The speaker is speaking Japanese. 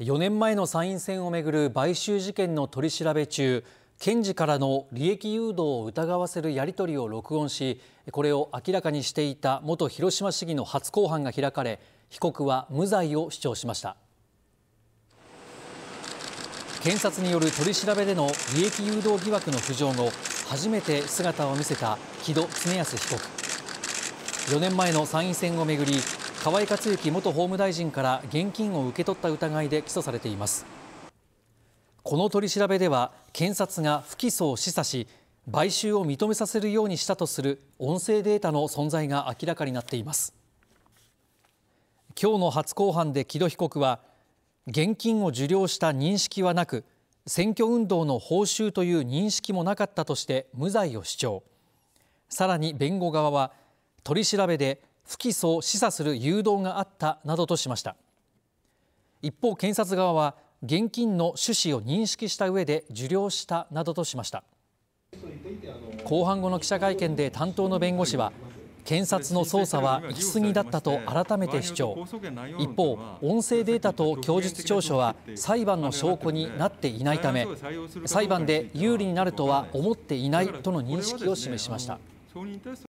4年前の参院選をめぐる買収事件の取り調べ中検事からの利益誘導を疑わせるやり取りを録音しこれを明らかにしていた元広島市議の初公判が開かれ被告は無罪を主張しました検察による取り調べでの利益誘導疑惑の浮上後初めて姿を見せた木戸恒康被告4年前の参院選をめぐり河合克行元法務大臣から現金を受け取った疑いで起訴されていますこの取り調べでは検察が不起訴を示唆し買収を認めさせるようにしたとする音声データの存在が明らかになっています今日の初公判で木戸被告は現金を受領した認識はなく選挙運動の報酬という認識もなかったとして無罪を主張さらに弁護側は取り調べで不起訴を示唆する誘導があったなどとしました一方検察側は現金の趣旨を認識した上で受領したなどとしました後半後の記者会見で担当の弁護士は検察の捜査は行き過ぎだったと改めて主張一方音声データと供述調書は裁判の証拠になっていないため裁判で有利になるとは思っていないとの認識を示しました